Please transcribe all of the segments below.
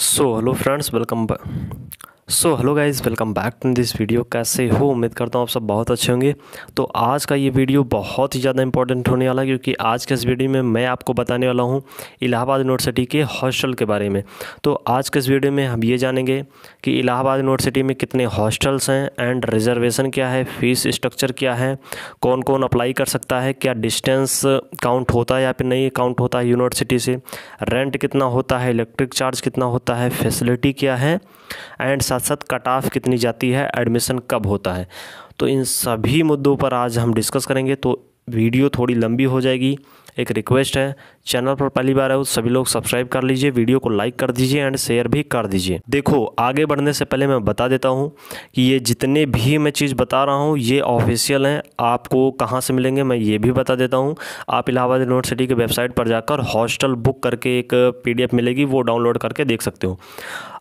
so hello friends welcome back so hello guys welcome back to this video कैसे हो उम्मीद करता हूँ आप सब बहुत अच्छे होंगे तो आज का ये वीडियो बहुत ही ज़्यादा इंपॉर्टेंट होने वाला है क्योंकि आज के इस वीडियो में मैं आपको बताने वाला हूँ इलाहाबाद यूनिवर्सिटी के हॉस्टल के बारे में तो आज के इस वीडियो में हम ये जानेंगे कि इलाहाबाद यूनिवर्सिटी में कितने हॉस्टल्स हैं एंड रिजर्वेशन क्या है फ़ीस स्ट्रक्चर क्या है कौन कौन अप्लाई कर सकता है क्या डिस्टेंस काउंट होता है या फिर नहीं काउंट होता है यूनिवर्सिटी से रेंट कितना होता है इलेक्ट्रिक चार्ज कितना होता है फैसिलिटी क्या है एंड साथ साथ साथ कट ऑफ कितनी जाती है एडमिशन कब होता है तो इन सभी मुद्दों पर आज हम डिस्कस करेंगे तो वीडियो थोड़ी लंबी हो जाएगी एक रिक्वेस्ट है चैनल पर पहली बार है सभी लोग सब्सक्राइब कर लीजिए वीडियो को लाइक कर दीजिए एंड शेयर भी कर दीजिए देखो आगे बढ़ने से पहले मैं बता देता हूँ कि ये जितने भी मैं चीज़ बता रहा हूँ ये ऑफिशियल हैं आपको कहाँ से मिलेंगे मैं ये भी बता देता हूँ आप इलाहाबाद यूनिवर्सिटी की वेबसाइट पर जाकर हॉस्टल बुक करके एक पी मिलेगी वो डाउनलोड करके देख सकते हो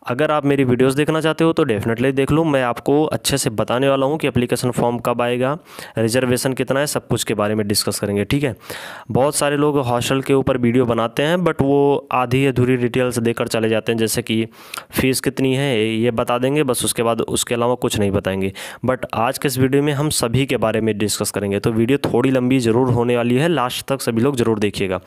अगर आप मेरी वीडियोस देखना चाहते हो तो डेफिनेटली देख लो मैं आपको अच्छे से बताने वाला हूँ कि एप्लीकेशन फॉर्म कब आएगा रिजर्वेशन कितना है सब कुछ के बारे में डिस्कस करेंगे ठीक है बहुत सारे लोग हॉस्टल के ऊपर वीडियो बनाते हैं बट वो आधी अधूरी डिटेल्स देकर चले जाते हैं जैसे कि फ़ीस कितनी है ये बता देंगे बस उसके बाद उसके अलावा कुछ नहीं बताएंगे बट आज के इस वीडियो में हम सभी के बारे में डिस्कस करेंगे तो वीडियो थोड़ी लंबी ज़रूर होने वाली है लास्ट तक सभी लोग ज़रूर देखिएगा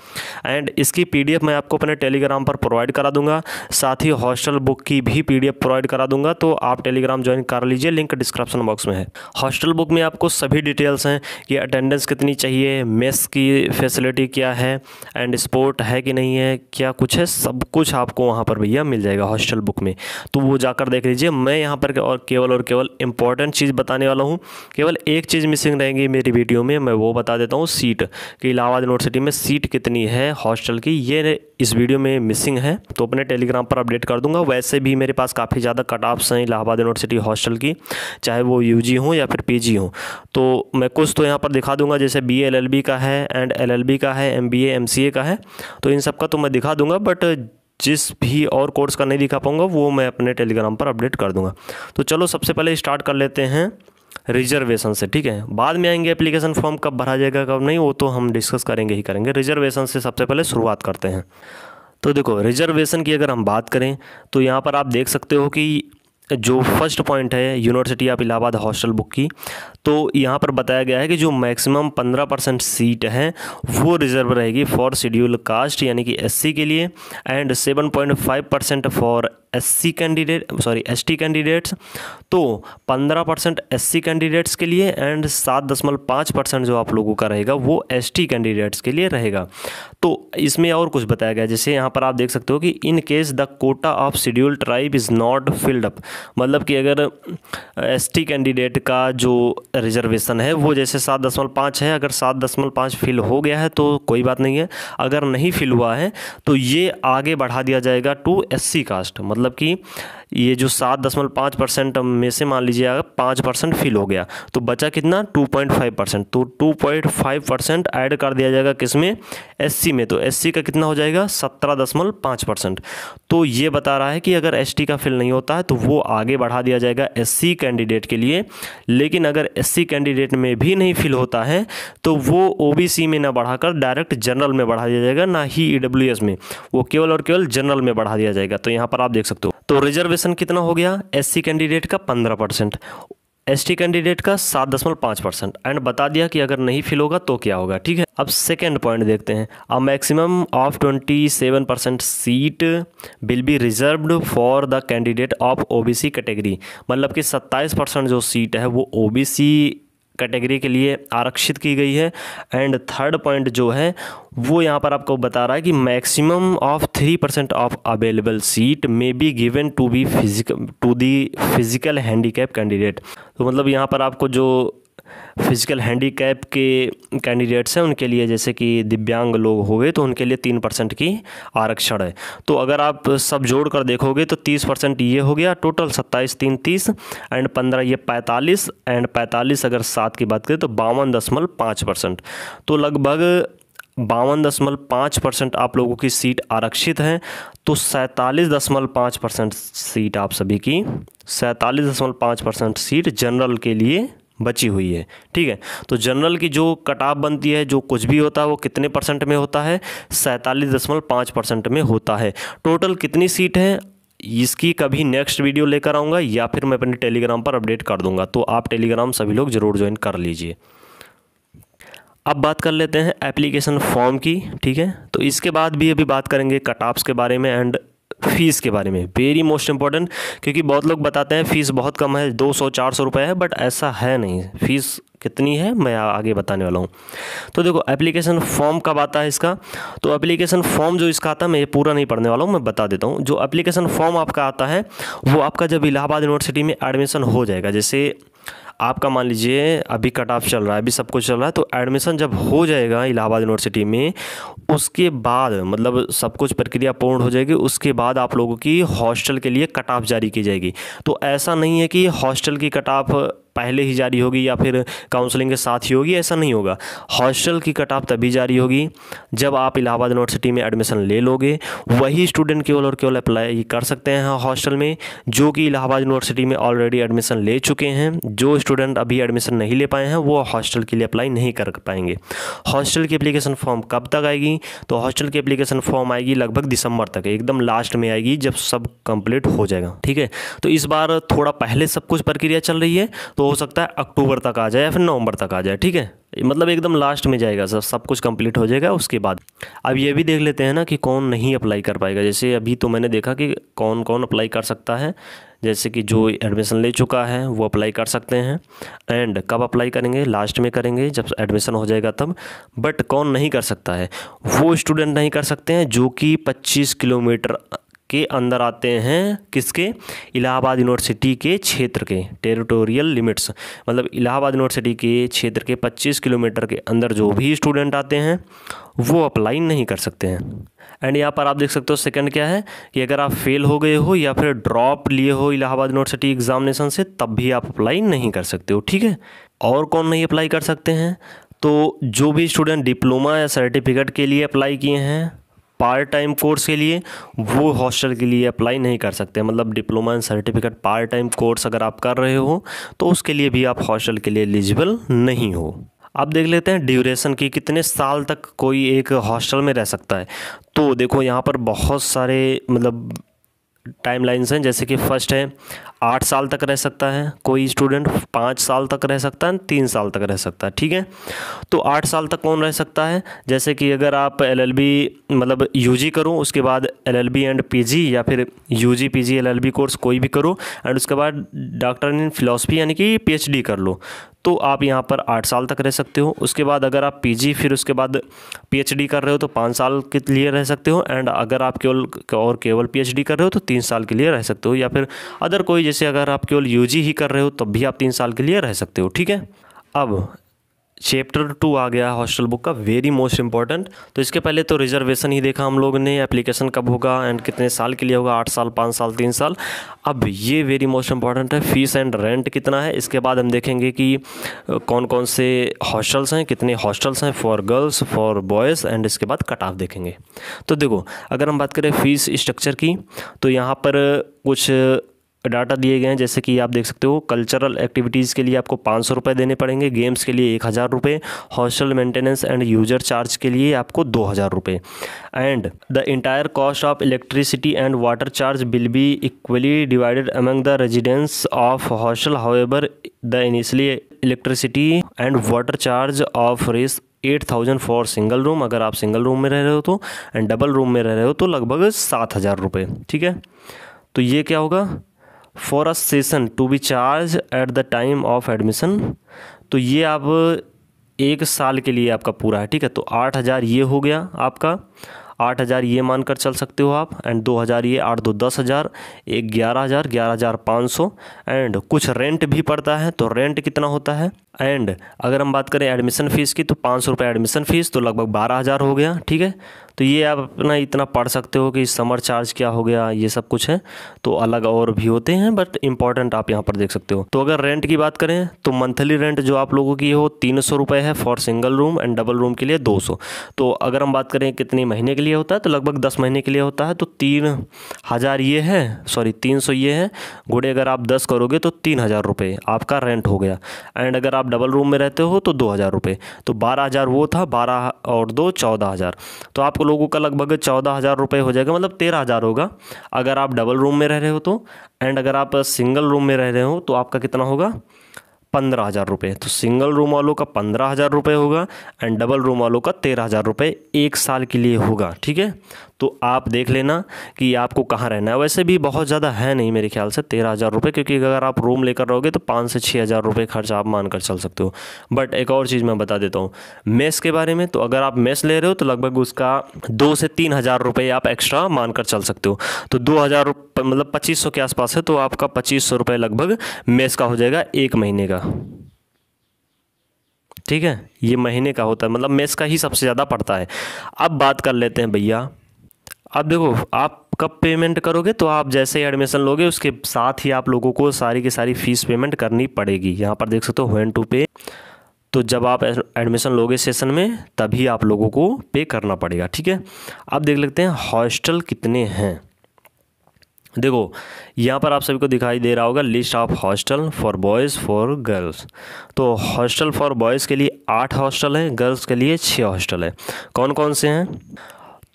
एंड इसकी पी मैं आपको अपने टेलीग्राम पर प्रोवाइड करा दूँगा साथ ही हॉस्टल बुक की भी पी प्रोवाइड करा दूंगा तो आप टेलीग्राम ज्वाइन कर लीजिए लिंक डिस्क्रिप्शन बॉक्स में है हॉस्टल बुक में आपको सभी डिटेल्स हैं कि अटेंडेंस कितनी चाहिए मेस की फैसिलिटी क्या है एंड स्पोर्ट है कि नहीं है क्या कुछ है सब कुछ आपको वहाँ पर भैया मिल जाएगा हॉस्टल बुक में तो वो जाकर देख लीजिए मैं यहाँ पर और केवल और केवल इंपॉर्टेंट चीज़ बताने वाला हूँ केवल एक चीज़ मिसिंग रहेंगी मेरी वीडियो में मैं वो बता देता हूँ सीट कि इलाहाबाद यूनिवर्सिटी में सीट कितनी है हॉस्टल की ये इस वीडियो में मिसिंग है तो अपने टेलीग्राम पर अपडेट कर दूंगा वैसे भी मेरे पास काफ़ी ज़्यादा कट ऑफ्स हैं इलाहाबाद यूनिवर्सिटी हॉस्टल की चाहे वो यू जी या फिर पी जी तो मैं कुछ तो यहाँ पर दिखा दूंगा जैसे बी एल एल बी का है एंड एल एल बी का है M B M C A का है तो इन सब का तो मैं दिखा दूंगा बट जिस भी और कोर्स का नहीं दिखा पाऊँगा वो मैं अपने टेलीग्राम पर अपडेट कर दूँगा तो चलो सबसे पहले स्टार्ट कर लेते हैं रिजर्वेशन से ठीक है बाद में आएंगे एप्लीकेशन फॉर्म कब भरा जाएगा कब नहीं वो तो हम डिस्कस करेंगे ही करेंगे रिजर्वेशन से सबसे पहले शुरुआत करते हैं तो देखो रिजर्वेशन की अगर हम बात करें तो यहाँ पर आप देख सकते हो कि जो फर्स्ट पॉइंट है university of Allahabad hostel book की तो यहाँ पर बताया गया है कि जो मैक्सिमम पंद्रह परसेंट सीट है वो रिजर्व रहेगी फॉर शेड्यूल कास्ट यानी कि एससी के लिए and seven point five percent for SC candidate sorry ST candidates तो पंद्रह परसेंट एस कैंडिडेट्स के लिए एंड सात दशमलव पाँच परसेंट जो आप लोगों का रहेगा वो एस कैंडिडेट्स के लिए रहेगा तो इसमें और कुछ बताया गया जैसे यहाँ पर आप देख सकते हो कि in case the quota of schedule tribe is not filled up मतलब कि अगर एस कैंडिडेट का जो रिजर्वेशन है वो जैसे सात दशमलव पाँच है अगर सात दशमलव पाँच फिल हो गया है तो कोई बात नहीं है अगर नहीं फिल हुआ है तो ये आगे बढ़ा दिया जाएगा टू एस कास्ट मतलब मतलब कि ये जो सात दशमलव पाँच परसेंट में से मान लीजिए अगर पाँच परसेंट फिल हो गया तो बचा कितना टू पॉइंट फाइव परसेंट तो two point five percent add कर दिया जाएगा किस में एस में तो एस का कितना हो जाएगा सत्रह दशमलव पाँच परसेंट तो ये बता रहा है कि अगर एस का फिल नहीं होता है तो वो आगे बढ़ा दिया जाएगा एस कैंडिडेट के लिए लेकिन अगर एस कैंडिडेट में भी नहीं फिल होता है तो वो ओ में ना बढ़ाकर डायरेक्ट जनरल में बढ़ा दिया जाएगा ना ही ई e में वो केवल और केवल जनरल में बढ़ा दिया जाएगा तो यहाँ पर आप देख सकते हो तो रिजर्वेशन कितना हो गया एससी कैंडिडेट का पंद्रह परसेंट एस कैंडिडेट का सात दशमलव पाँच परसेंट एंड बता दिया कि अगर नहीं फिल होगा तो क्या होगा ठीक है अब सेकेंड पॉइंट देखते हैं a maximum of twenty seven percent seat will be reserved for the candidate of OBC category मतलब कि सत्ताईस परसेंट जो सीट है वो ओबीसी कैटेगरी के लिए आरक्षित की गई है एंड थर्ड पॉइंट जो है वो यहाँ पर आपको बता रहा है कि maximum of three percent of available seat may be given to be physical to the physical handicap candidate तो मतलब यहाँ पर आपको जो फिज़िकल हैंडीकैप के कैंडिडेट्स हैं उनके लिए जैसे कि दिव्यांग लोग हो गए तो उनके लिए तीन परसेंट की आरक्षण है तो अगर आप सब जोड़ कर देखोगे तो तीस परसेंट ये हो गया टोटल सत्ताईस तीन तीस एंड पंद्रह ये पैंतालीस एंड पैंतालीस अगर सात की बात करें तो बावन दशमलव पाँच परसेंट तो लगभग बावन दशमलव पाँच परसेंट आप लोगों की सीट आरक्षित हैं तो सैंतालीस दशमलव पाँच परसेंट सीट आप सभी की सैंतालीस दशमलव पाँच परसेंट सीट जनरल के लिए बची हुई है ठीक है तो जनरल की जो कटाप बनती है जो कुछ भी होता है वो कितने परसेंट में होता है सैंतालीस दशमलव पाँच परसेंट में होता है टोटल कितनी सीट है इसकी कभी नेक्स्ट वीडियो लेकर आऊँगा या फिर मैं अपने टेलीग्राम पर अपडेट कर दूंगा तो आप टेलीग्राम सभी लोग ज़रूर ज्वाइन कर लीजिए अब बात कर लेते हैं एप्लीकेशन फॉर्म की ठीक है तो इसके बाद भी अभी बात करेंगे कटाप्स के बारे में एंड फ़ीस के बारे में वेरी मोस्ट इंपॉर्टेंट क्योंकि बहुत लोग बताते हैं फ़ीस बहुत कम है दो सौ चार सौ रुपये है बट ऐसा है नहीं फ़ीस कितनी है मैं आगे बताने वाला हूँ तो देखो एप्लीकेशन फॉर्म कब आता है इसका तो एप्लीकेशन फॉर्म जो इसका आता है मैं ये पूरा नहीं पढ़ने वाला हूँ मैं बता देता हूँ जो एप्लीकेशन फॉर्म आपका आता है वो आपका जब इलाहाबाद यूनिवर्सिटी में एडमिशन हो जाएगा जैसे आपका मान लीजिए अभी कट ऑफ चल रहा है अभी सब कुछ चल रहा है तो एडमिशन जब हो जाएगा इलाहाबाद यूनिवर्सिटी में उसके बाद मतलब सब कुछ प्रक्रिया पूर्ण हो जाएगी उसके बाद आप लोगों की हॉस्टल के लिए कट ऑफ जारी की जाएगी तो ऐसा नहीं है कि हॉस्टल की कट ऑफ पहले ही जारी होगी या फिर काउंसलिंग के साथ ही होगी ऐसा नहीं होगा हॉस्टल की कट ऑफ तभी जारी होगी जब आप इलाहाबाद यूनिवर्सिटी में एडमिशन ले लोगे वही स्टूडेंट केवल और केवल अप्लाई कर सकते हैं हॉस्टल में जो कि इलाहाबाद यूनिवर्सिटी में ऑलरेडी एडमिशन ले चुके हैं जो स्टूडेंट अभी एडमिशन नहीं ले पाए हैं वो हॉस्टल के लिए अप्लाई नहीं कर पाएंगे हॉस्टल की अप्लीकेशन फॉर्म कब तक आएगी तो हॉस्टल की अप्लीकेशन फॉर्म आएगी लगभग दिसंबर तक एकदम लास्ट में आएगी जब सब कंप्लीट हो जाएगा ठीक है तो इस बार थोड़ा पहले सब कुछ प्रक्रिया चल रही है तो हो सकता है अक्टूबर तक आ जाए या फिर नवंबर तक आ जाए ठीक है मतलब एकदम लास्ट में जाएगा सर सब कुछ कंप्लीट हो जाएगा उसके बाद अब ये भी देख लेते हैं ना कि कौन नहीं अप्लाई कर पाएगा जैसे अभी तो मैंने देखा कि कौन कौन अप्लाई कर सकता है जैसे कि जो एडमिशन ले चुका है वो अप्लाई कर सकते हैं एंड कब अप्लाई करेंगे लास्ट में करेंगे जब एडमिशन हो जाएगा तब बट कौन नहीं कर सकता है वो स्टूडेंट नहीं कर सकते हैं जो कि 25 किलोमीटर के अंदर आते हैं किसके इलाहाबाद यूनिवर्सिटी के क्षेत्र के टेरिटोरियल लिमिट्स मतलब इलाहाबाद यूनिवर्सिटी के क्षेत्र के 25 किलोमीटर के अंदर जो भी स्टूडेंट आते हैं वो अप्लाई नहीं कर सकते हैं एंड यहाँ पर आप देख सकते हो सेकंड क्या है कि अगर आप फेल हो गए हो या फिर ड्रॉप लिए हो इलाहाबाद यूनिवर्सिटी एग्जामिनेशन से तब भी आप अप्लाई नहीं कर सकते हो ठीक है और कौन नहीं अप्लाई कर सकते हैं तो जो भी स्टूडेंट डिप्लोमा या सर्टिफिकेट के लिए अप्लाई किए हैं पार्ट टाइम कोर्स के लिए वो हॉस्टल के लिए अप्लाई नहीं कर सकते मतलब diploma and certificate part time course अगर आप कर रहे हो तो उसके लिए भी आप हॉस्टल के लिए एलिजिबल नहीं हो अब देख लेते हैं ड्यूरेशन की कितने साल तक कोई एक हॉस्टल में रह सकता है तो देखो यहाँ पर बहुत सारे मतलब टाइम हैं जैसे कि फर्स्ट है आठ साल तक रह सकता है कोई स्टूडेंट पाँच साल तक रह सकता है तीन साल तक रह सकता है ठीक है तो आठ साल तक कौन रह सकता है जैसे कि अगर आप एलएलबी मतलब यूजी करो उसके बाद एलएलबी एंड पीजी या फिर यूजी पीजी एलएलबी कोर्स कोई भी करो एंड उसके बाद डॉक्टर इन फिलोसफी यानी कि पी कर लो तो आप यहाँ पर आठ साल तक रह सकते हो उसके बाद अगर आप पी फिर उसके बाद पी कर रहे हो तो पाँच साल के लिए रह सकते हो एंड अगर आप केवल और केवल पी कर रहे हो तो तीन साल के लिए रह सकते हो या फिर अदर कोई जैसे अगर आप केवल यू ही कर रहे हो तब भी आप तीन साल के लिए रह सकते हो ठीक है अब चैप्टर टू आ गया हॉस्टल बुक का वेरी मोस्ट इंपॉर्टेंट तो इसके पहले तो रिजर्वेशन ही देखा हम लोग ने एप्लीकेशन कब होगा एंड कितने साल के लिए होगा आठ साल पाँच साल तीन साल अब ये वेरी मोस्ट इंपॉर्टेंट है फीस एंड रेंट कितना है इसके बाद हम देखेंगे कि कौन कौन से हॉस्टल्स हैं कितने हॉस्टल्स हैं for girls for boys and इसके बाद कट ऑफ देखेंगे तो देखो अगर हम बात करें फीस स्ट्रक्चर की तो यहाँ पर कुछ डाटा दिए गए हैं जैसे कि आप देख सकते हो कल्चरल एक्टिविटीज़ के लिए आपको पाँच सौ रुपये देने पड़ेंगे गेम्स के लिए एक हज़ार रुपये hostel maintenance and user charge के लिए आपको दो हज़ार रुपये and the entire cost of electricity and water charge will be equally divided among the residence of hostel however the initially electricity and water charge of rs eight thousand for single room अगर आप single room में रह रहे हो तो and double room में रह रहे हो तो लगभग सात हज़ार रुपये ठीक है तो ये क्या होगा for a session to be charge at the time of admission तो ये आप एक साल के लिए आपका पूरा है ठीक है तो आठ हज़ार ये हो गया आपका आठ हज़ार ये मानकर चल सकते हो आप एंड दो हज़ार ये आठ दो दस हज़ार एक ग्यारह हज़ार ग्यारह हज़ार पाँच सौ एंड कुछ रेंट भी पड़ता है तो रेंट कितना होता है एंड अगर हम बात करें एडमिशन फ़ीस की तो पाँच सौ रुपये एडमिशन फ़ीस तो लगभग बारह हज़ार हो गया ठीक है तो ये आप अपना इतना पढ़ सकते हो कि समर चार्ज क्या हो गया ये सब कुछ है तो अलग और भी होते हैं बट इम्पॉर्टेंट आप यहाँ पर देख सकते हो तो अगर रेंट की बात करें तो मंथली रेंट जो आप लोगों की हो तीन सौ रुपये है for single room and double room के लिए दो सौ तो अगर हम बात करें कितने महीने के लिए होता है तो लगभग दस महीने के लिए होता है तो तीन हज़ार ये है सॉरी तीन सौ ये है घुड़े अगर आप दस करोगे तो तीन हज़ार रुपये आपका रेंट हो गया एंड अगर आप डबल रूम में रहते हो तो दो हज़ार रुपये तो बारह हज़ार वो था बारह और दो चौदह हज़ार तो आप लोगों का लगभग चौदह हज़ार रुपये हो जाएगा मतलब तेरह हज़ार होगा अगर आप डबल रूम में रह रहे हो तो एंड अगर आप सिंगल रूम में रह रहे हो तो आपका कितना होगा पंद्रह हज़ार रुपये तो सिंगल रूम वालों का पंद्रह हज़ार रुपये होगा एंड डबल रूम वालों का तेरह हज़ार रुपये एक साल के लिए होगा ठीक है तो आप देख लेना कि आपको कहाँ रहना है वैसे भी बहुत ज़्यादा है नहीं मेरे ख्याल से तेरह हज़ार रुपये क्योंकि अगर आप रूम लेकर रहोगे तो पाँच से छः हज़ार रुपये खर्च आप मानकर चल सकते हो बट एक और चीज़ मैं बता देता हूँ मेस के बारे में तो अगर आप मेस ले रहे हो तो लगभग उसका दो से तीन हज़ार रुपये आप एक्स्ट्रा मानकर चल सकते हो तो दो हज़ार मतलब पच्चीस सौ के आसपास है तो आपका पच्चीस सौ रुपये लगभग मेस का हो जाएगा एक महीने का ठीक है ये महीने का होता है मतलब मेस का ही सबसे ज़्यादा पड़ता है अब बात कर लेते हैं भैया अब देखो आप कब पेमेंट करोगे तो आप जैसे ही एडमिशन लोगे उसके साथ ही आप लोगों को सारी की सारी फ़ीस पेमेंट करनी पड़ेगी यहाँ पर देख सकते हो वैन टू पे तो जब आप एडमिशन लोगे सेशन में तभी आप लोगों को पे करना पड़ेगा ठीक है अब देख लेते हैं हॉस्टल कितने हैं देखो यहाँ पर आप सभी को दिखाई दे रहा होगा list of hostel for boys for girls तो हॉस्टल फॉर बॉयज़ के लिए आठ हॉस्टल हैं गर्ल्स के लिए छः हॉस्टल है कौन कौन से हैं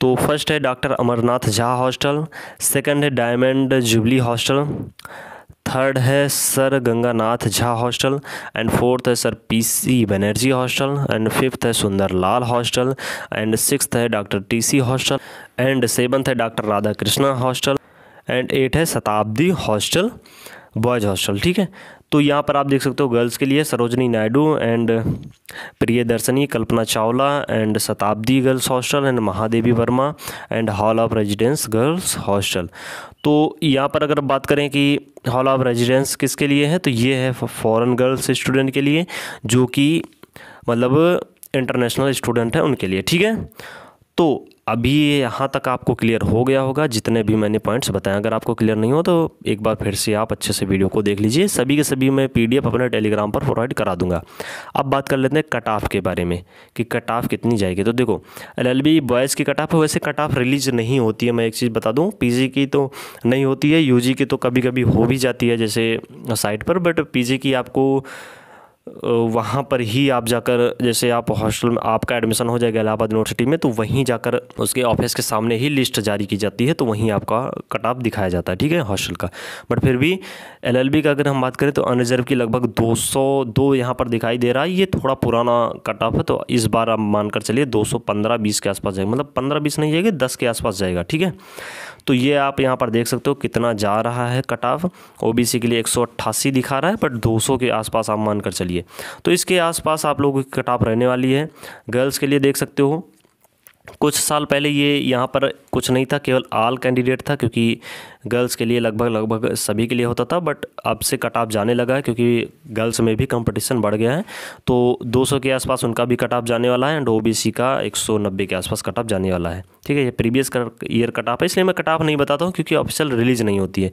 तो फर्स्ट है doctor Amarnath Jha hostel second है डायमंड जुबली हॉस्टल थर्ड है sir Ganganath Jha hostel and fourth है sir PC Banerjee hostel and fifth है सुंदरलाल हॉस्टल एंड सिक्स है doctor TC hostel and seventh है doctor Radha Krishna hostel and eight है शताब्दी हॉस्टल बॉयज़ हॉस्टल ठीक है तो यहाँ पर आप देख सकते हो गर्ल्स के लिए Sarojini Naidu and Priyadarshini Kalpana Chawla and Shatabdi girls hostel and Mahadevi Verma and hall of residence girls hostel तो यहाँ पर अगर बात करें कि हॉल ऑफ रेजिडेंस किसके लिए है तो ये है फॉरेन गर्ल्स स्टूडेंट के लिए जो कि मतलब इंटरनेशनल स्टूडेंट हैं उनके लिए ठीक है तो अभी यहाँ तक आपको क्लियर हो गया होगा जितने भी मैंने पॉइंट्स बताए अगर आपको क्लियर नहीं हो तो एक बार फिर से आप अच्छे से वीडियो को देख लीजिए सभी के सभी मैं पीडीएफ अपने टेलीग्राम पर प्रोवाइड करा दूंगा अब बात कर लेते हैं कट ऑफ के बारे में कि कट ऑफ कितनी जाएगी तो देखो एल एल बी बॉयज़ की कट ऑफ वैसे कट ऑफ रिलीज नहीं होती है मैं एक चीज़ बता दूँ पी की तो नहीं होती है यू की तो कभी कभी हो भी जाती है जैसे साइट पर बट पी की आपको वहाँ पर ही आप जाकर जैसे आप हॉस्टल में आपका एडमिशन हो जाएगा इलाहाबाद यूनिवर्सिटी में तो वहीं जाकर उसके ऑफिस के सामने ही लिस्ट जारी की जाती है तो वहीं आपका कट ऑफ दिखाया जाता है ठीक है हॉस्टल का बट फिर भी एलएलबी का अगर हम बात करें तो अनरिजर्व की लगभग 202 दो यहाँ पर दिखाई दे रहा है ये थोड़ा पुराना कट ऑफ है तो इस बार आप मानकर चलिए दो सौ के आसपास जाएगा मतलब पंद्रह बीस नहीं जाएगी दस के आसपास जाएगा ठीक है तो ये आप यहाँ पर देख सकते हो कितना जा रहा है कट ऑफ ओ के लिए एक दिखा रहा है बट दो के आसपास आप मानकर चलिए तो इसके आसपास आप लोगों की कट ऑफ रहने वाली है गर्ल्स के लिए देख सकते हो कुछ साल पहले ये यहाँ पर कुछ नहीं था केवल आल कैंडिडेट था क्योंकि गर्ल्स के लिए लगभग लगभग सभी के लिए होता था बट अब से कट ऑफ जाने लगा है क्योंकि गर्ल्स में भी कंपटीशन बढ़ गया है तो 200 के आसपास उनका भी कट ऑफ जाने वाला है एंड ओबीसी का 190 के आसपास कट ऑफ जाने वाला है ठीक है ये प्रीवियस ईयर कट ऑफ है इसलिए मैं कट ऑफ नहीं बताता हूँ क्योंकि ऑफिशियल रिलीज नहीं होती है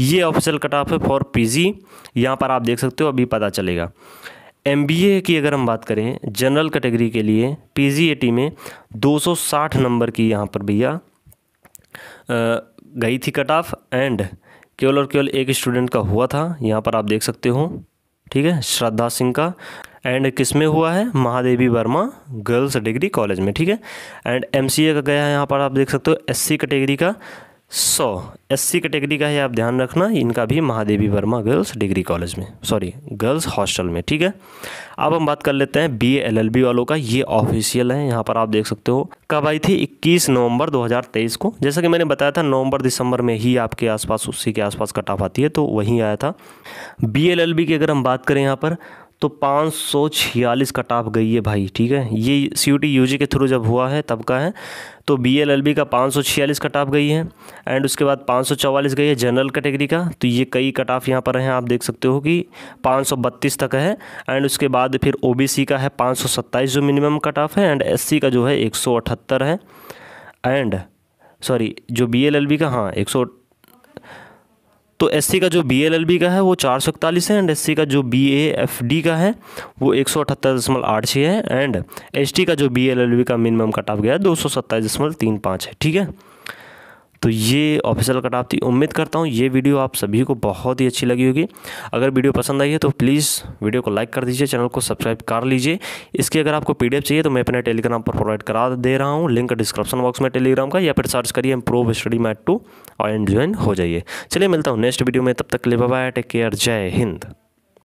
ये ऑफिशियल कट ऑफ है फॉर पी जी यहाँ पर आप देख सकते हो अभी पता चलेगा एम की अगर हम बात करें जनरल कैटेगरी के लिए पी में 260 नंबर की यहाँ पर भैया गई थी कट ऑफ एंड केवल और केवल एक स्टूडेंट का हुआ था यहाँ पर आप देख सकते हो ठीक है श्रद्धा सिंह का एंड किस में हुआ है Mahadevi Verma girls degree college में ठीक है एंड एम का गया है यहाँ पर आप देख सकते हो एस कैटेगरी का सौ एस सी कैटेगरी का है आप ध्यान रखना इनका भी Mahadevi Verma girls degree college में सॉरी गर्ल्स हॉस्टल में ठीक है अब हम बात कर लेते हैं बी एल एल बी वालों का ये ऑफिशियल है यहाँ पर आप देख सकते हो कब आई थी 21 नवंबर 2023 को जैसा कि मैंने बताया था नवंबर दिसंबर में ही आपके आसपास उसी के आसपास कट ऑफ आती है तो वहीं आया था बी एल एल बी की अगर हम बात करें यहाँ पर तो पाँच सौ छियालीस कट ऑफ गई है भाई ठीक है ये C U T U G के थ्रू जब हुआ है तब का है तो बी एल एल बी का पाँच सौ छियालीस कट ऑफ गई है एंड उसके बाद पाँच सौ चौवालीस गई है जनरल कैटेगरी का तो ये कई कट ऑफ यहाँ पर हैं आप देख सकते हो कि पाँच सौ बत्तीस तक है एंड उसके बाद फिर ओ बी सी का है पाँच सौ सत्ताईस जो मिनिमम कट ऑफ है एंड एस सी का जो है एक सौ अठहत्तर है एंड सॉरी जो बी एल एल बी का हाँ एक सौ तो एस का जो बी एल एल बी का है वो चार सौ इकतालीस है एंड एस का जो बी ए एफ डी का है वो एक सौ अठहत्तर दशमलव आठ छः है एंड एस का जो बी एल एल बी का मिनिमम कट ऑफ गया है दो सौ सत्ताईस दशमलव तीन पाँच है ठीक है तो ये ऑफिशियल कट ऑफ थी उम्मीद करता हूँ ये वीडियो आप सभी को बहुत ही अच्छी लगी होगी अगर वीडियो पसंद आई है तो प्लीज़ वीडियो को लाइक कर दीजिए चैनल को सब्सक्राइब कर लीजिए इसकी अगर आपको पी चाहिए तो मैं अपने टेलीग्राम पर प्रोवाइड करा दे रहा हूँ लिंक डिस्क्रिप्शन बॉक्स में टेलीग्राम का या फिर सर्च करिए प्रो स्टडी मैट टू और ज्वाइन हो जाइए चलिए मिलता हूँ नेक्स्ट वीडियो में तब तक ले बाय टेक केयर जय हिंद